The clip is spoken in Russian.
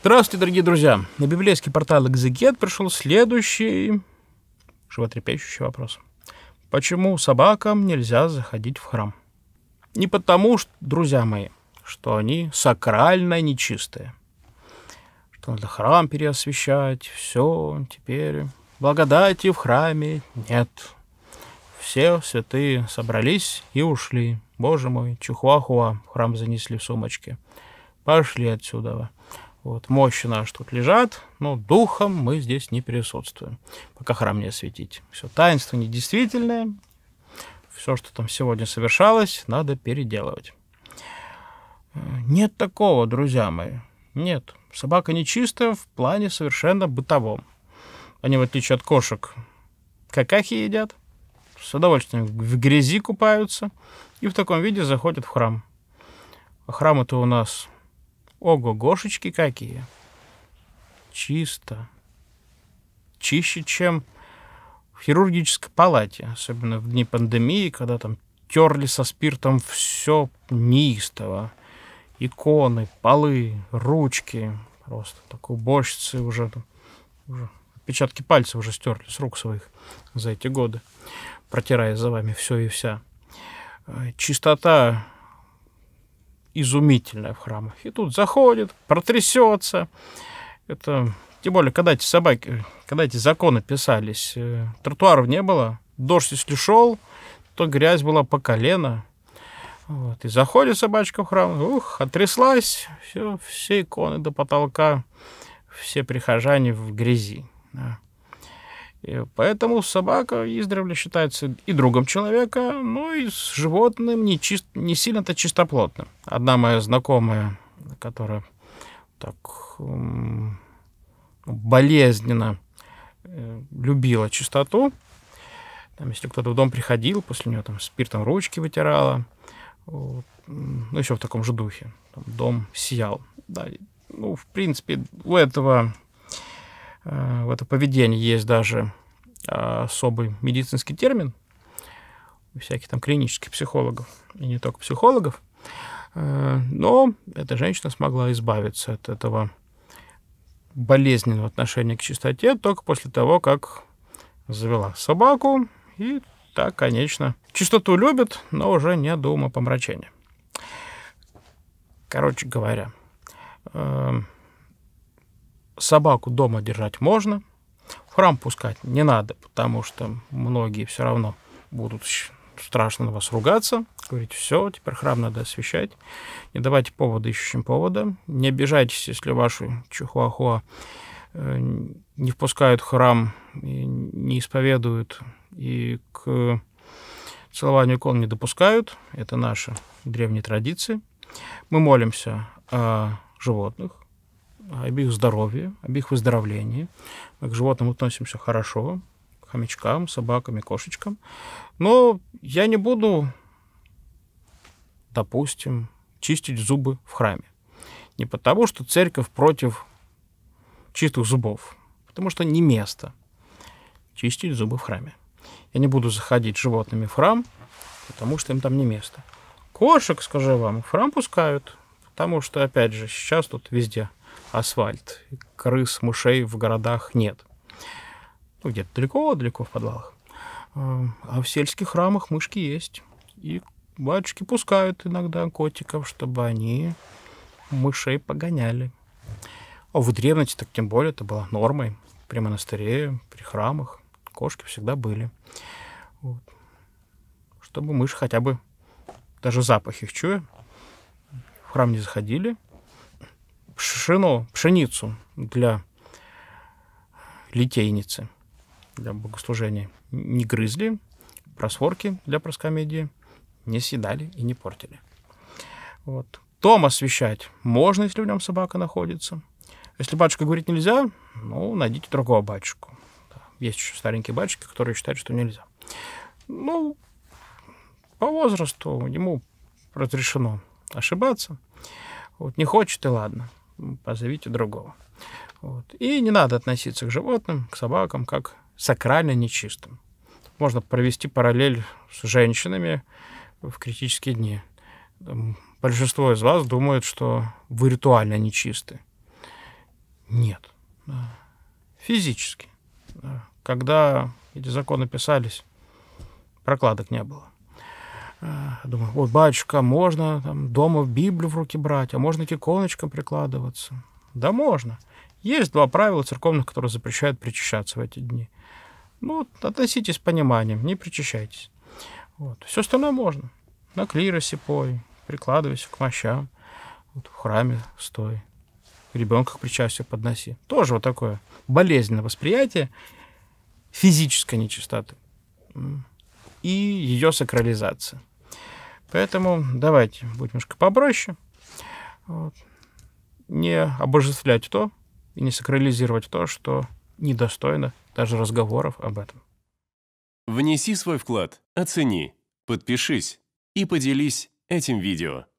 Здравствуйте, дорогие друзья! На библейский портал Экзегет пришел следующий животрепещущий вопрос. Почему собакам нельзя заходить в храм? Не потому, что, друзья мои, что они сакрально нечистые, что надо храм переосвещать, все, теперь благодати в храме нет. Все святые собрались и ушли. Боже мой, чухуахуа в храм занесли в сумочке. Пошли отсюда. Вот, мощи наши тут лежат, но духом мы здесь не присутствуем, пока храм не осветить. Все, таинство недействительное, все, что там сегодня совершалось, надо переделывать. Э, нет такого, друзья мои, нет. Собака нечистая в плане совершенно бытовом. Они, в отличие от кошек, какахи едят, с удовольствием в грязи купаются и в таком виде заходят в храм. А храмы-то у нас Ого-гошечки какие. Чисто. Чище, чем в хирургической палате, особенно в дни пандемии, когда там терли со спиртом все неистово. Иконы, полы, ручки. Просто так уборщицы уже, уже отпечатки пальцев уже стерли с рук своих за эти годы, протирая за вами все и вся. Э, чистота изумительная в храмах. И тут заходит, протрясется. Это тем более, когда эти собаки, когда эти законы писались, э, тротуаров не было, дождь если шел, то грязь была по колено. Вот. И заходит собачка в храм, ух, отряслась, все, все иконы до потолка, все прихожане в грязи. И поэтому собака издревле считается и другом человека, но ну и с животным не, чист, не сильно-то чистоплотным. Одна моя знакомая, которая так болезненно э, любила чистоту, там, если кто-то в дом приходил, после нее там спиртом ручки вытирала, вот, ну, еще в таком же духе, там, дом сиял. Да, ну, в принципе, у этого Э, в это поведение есть даже э, особый медицинский термин у всяких там клинических психологов, и не только психологов. Э, но эта женщина смогла избавиться от этого болезненного отношения к чистоте только после того, как завела собаку. И так, конечно, чистоту любит, но уже не до умопомрачения. Короче говоря, собаку дома держать можно, в храм пускать не надо, потому что многие все равно будут страшно на вас ругаться, говорить, все, теперь храм надо освещать, не давайте повода ищущим повода, не обижайтесь, если вашу чихуахуа э, не впускают в храм, и не исповедуют и к целованию икон не допускают. Это наши древние традиции. Мы молимся о животных, об их здоровье, об их выздоровлении. Мы к животным относимся хорошо, к хомячкам, собакам и кошечкам. Но я не буду, допустим, чистить зубы в храме. Не потому, что церковь против чистых зубов, потому что не место чистить зубы в храме. Я не буду заходить с животными в храм, потому что им там не место. Кошек, скажу вам, в храм пускают, потому что, опять же, сейчас тут везде асфальт. Крыс, мышей в городах нет. Ну, где-то далеко, далеко в подвалах. А, а в сельских храмах мышки есть. И батюшки пускают иногда котиков, чтобы они мышей погоняли. А в древности так тем более это было нормой. При монастыре, при храмах кошки всегда были. Вот. Чтобы мышь хотя бы, даже запах их чуя, в храм не заходили, пшено, пшеницу для литейницы, для богослужения. Не грызли, просворки для проскомедии не съедали и не портили. Вот. Дом освещать можно, если в нем собака находится. Если батюшка говорит нельзя, ну, найдите другого батюшку. Да. Есть еще старенькие батюшки, которые считают, что нельзя. Ну, по возрасту ему разрешено ошибаться. Вот не хочет и ладно позовите другого. Вот. И не надо относиться к животным, к собакам, как сакрально нечистым. Можно провести параллель с женщинами в критические дни. Большинство из вас думают, что вы ритуально нечисты. Нет. Физически. Когда эти законы писались, прокладок не было. А, думаю, вот, батюшка, а можно там, дома Библию в руки брать, а можно к иконочкам прикладываться. Да можно. Есть два правила церковных, которые запрещают причащаться в эти дни. Ну, относитесь с пониманием, не причащайтесь. Вот. Все остальное можно. На клиросе пой, прикладывайся к мощам, вот, в храме стой, ребенка к причастию подноси. Тоже вот такое болезненное восприятие физической нечистоты и ее сакрализация. Поэтому давайте будем немножко попроще. Вот. Не обожествлять то и не сакрализировать то, что недостойно даже разговоров об этом. Внеси свой вклад, оцени, подпишись и поделись этим видео.